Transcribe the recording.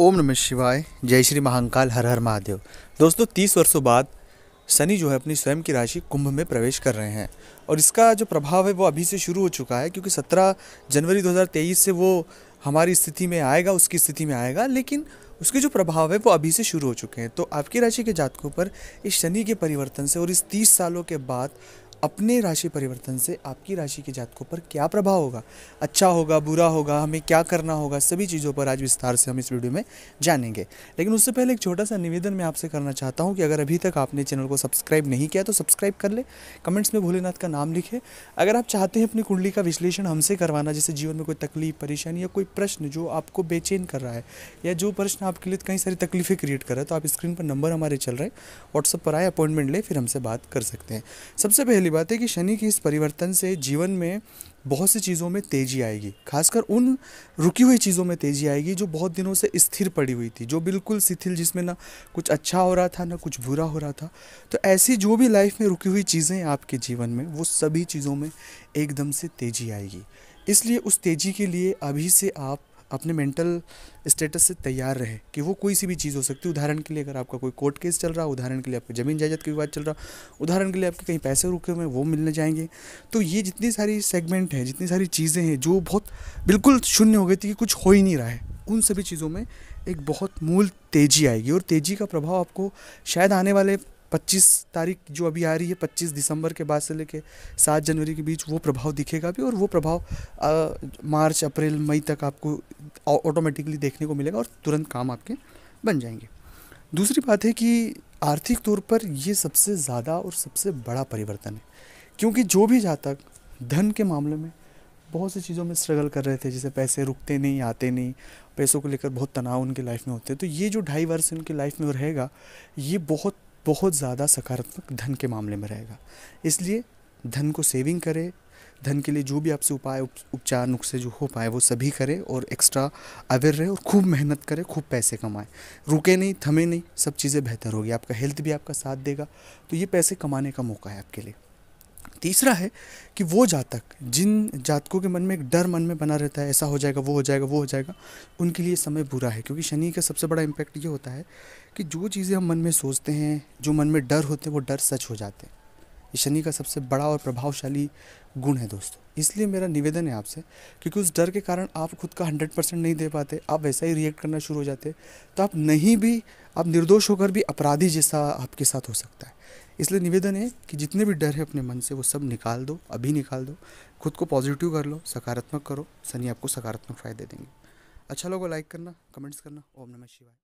ओम नमः शिवाय जय श्री महाकाल हर हर महादेव दोस्तों तीस वर्षों बाद शनि जो है अपनी स्वयं की राशि कुंभ में प्रवेश कर रहे हैं और इसका जो प्रभाव है वो अभी से शुरू हो चुका है क्योंकि 17 जनवरी 2023 से वो हमारी स्थिति में आएगा उसकी स्थिति में आएगा लेकिन उसके जो प्रभाव है वो अभी से शुरू हो चुके हैं तो आपकी राशि के जातकों पर इस शनि के परिवर्तन से और इस तीस सालों के बाद अपने राशि परिवर्तन से आपकी राशि के जातकों पर क्या प्रभाव होगा अच्छा होगा बुरा होगा हमें क्या करना होगा सभी चीज़ों पर आज विस्तार से हम इस वीडियो में जानेंगे लेकिन उससे पहले एक छोटा सा निवेदन मैं आपसे करना चाहता हूँ कि अगर अभी तक आपने चैनल को सब्सक्राइब नहीं किया तो सब्सक्राइब कर ले कमेंट्स में भोलेनाथ का नाम लिखे अगर आप चाहते हैं अपनी कुंडली का विश्लेषण हमसे करवाना जैसे जीवन में कोई तकलीफ परेशानी या कोई प्रश्न जो आपको बेचैन कर रहा है या जो प्रश्न आपके लिए कई सारी तकलीफें क्रिएट कर रहा है तो आप स्क्रीन पर नंबर हमारे चल रहे हैं व्हाट्सअप पर आए अपॉइंटमेंट ले फिर हमसे बात कर सकते हैं सबसे पहले वाली बात है कि शनि के इस परिवर्तन से जीवन में बहुत सी चीज़ों में तेज़ी आएगी खासकर उन रुकी हुई चीज़ों में तेज़ी आएगी जो बहुत दिनों से स्थिर पड़ी हुई थी जो बिल्कुल शिथिल जिसमें ना कुछ अच्छा हो रहा था ना कुछ बुरा हो रहा था तो ऐसी जो भी लाइफ में रुकी हुई चीज़ें आपके जीवन में वो सभी चीज़ों में एकदम से तेज़ी आएगी इसलिए उस तेज़ी के लिए अभी से आप अपने मेंटल स्टेटस से तैयार रहे कि वो कोई सी भी चीज़ हो सकती है उदाहरण के लिए अगर आपका कोई कोर्ट केस चल रहा है उदाहरण के लिए आपकी ज़मीन जायदाद की विवाद चल रहा उदाहरण के लिए आपके कहीं पैसे रुके हुए हैं वो मिलने जाएंगे तो ये जितनी सारी सेगमेंट है जितनी सारी चीज़ें हैं जो बहुत बिल्कुल शून्य हो गई थी कि कुछ हो ही नहीं रहा है उन सभी चीज़ों में एक बहुत मूल तेज़ी आएगी और तेज़ी का प्रभाव आपको शायद आने वाले 25 तारीख जो अभी आ रही है 25 दिसंबर के बाद से लेके 7 जनवरी के बीच वो प्रभाव दिखेगा भी और वो प्रभाव आ, मार्च अप्रैल मई तक आपको ऑटोमेटिकली देखने को मिलेगा और तुरंत काम आपके बन जाएंगे दूसरी बात है कि आर्थिक तौर पर ये सबसे ज़्यादा और सबसे बड़ा परिवर्तन है क्योंकि जो भी जातक धन के मामले में बहुत सी चीज़ों में स्ट्रगल कर रहे थे जैसे पैसे रुकते नहीं आते नहीं पैसों को लेकर बहुत तनाव उनके लाइफ में होते हैं तो ये जो ढाई वर्ष उनके लाइफ में रहेगा ये बहुत बहुत ज़्यादा सकारात्मक धन के मामले में रहेगा इसलिए धन को सेविंग करें धन के लिए जो भी आपसे उपाय उपचार नुस्खे जो हो पाए वो सभी करें और एक्स्ट्रा अवेयर रहे और खूब मेहनत करें खूब पैसे कमाएं रुके नहीं थमे नहीं सब चीज़ें बेहतर होगी आपका हेल्थ भी आपका साथ देगा तो ये पैसे कमाने का मौका है आपके लिए तीसरा है कि वो जातक जिन जातकों के मन में एक डर मन में बना रहता है ऐसा हो जाएगा वो हो जाएगा वो हो जाएगा उनके लिए समय बुरा है क्योंकि शनि का सबसे बड़ा इम्पैक्ट ये होता है कि जो चीज़ें हम मन में सोचते हैं जो मन में डर होते हैं वो डर सच हो जाते हैं ये शनि का सबसे बड़ा और प्रभावशाली गुण है दोस्तों इसलिए मेरा निवेदन है आपसे क्योंकि उस डर के कारण आप खुद का हंड्रेड परसेंट नहीं दे पाते आप वैसा ही रिएक्ट करना शुरू हो जाते तो आप नहीं भी आप निर्दोष होकर भी अपराधी जैसा आपके साथ हो सकता है इसलिए निवेदन है कि जितने भी डर है अपने मन से वो सब निकाल दो अभी निकाल दो खुद को पॉजिटिव कर लो सकारात्मक करो शनि आपको सकारात्मक फ़ायदे देंगे अच्छा लोगों लाइक करना कमेंट्स करना ओम नमः शिवाय